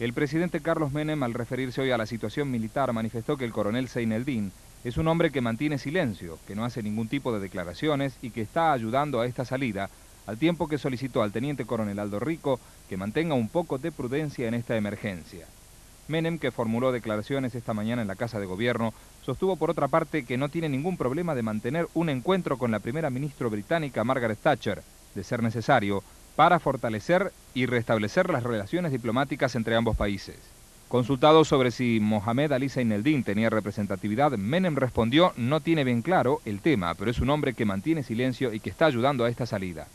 El presidente Carlos Menem, al referirse hoy a la situación militar, manifestó que el coronel Seineldín es un hombre que mantiene silencio, que no hace ningún tipo de declaraciones y que está ayudando a esta salida, al tiempo que solicitó al teniente coronel Aldo Rico que mantenga un poco de prudencia en esta emergencia. Menem, que formuló declaraciones esta mañana en la Casa de Gobierno, sostuvo por otra parte que no tiene ningún problema de mantener un encuentro con la primera ministra británica Margaret Thatcher, de ser necesario, para fortalecer y restablecer las relaciones diplomáticas entre ambos países. Consultado sobre si Mohamed Ali Zaineldin tenía representatividad, Menem respondió, no tiene bien claro el tema, pero es un hombre que mantiene silencio y que está ayudando a esta salida.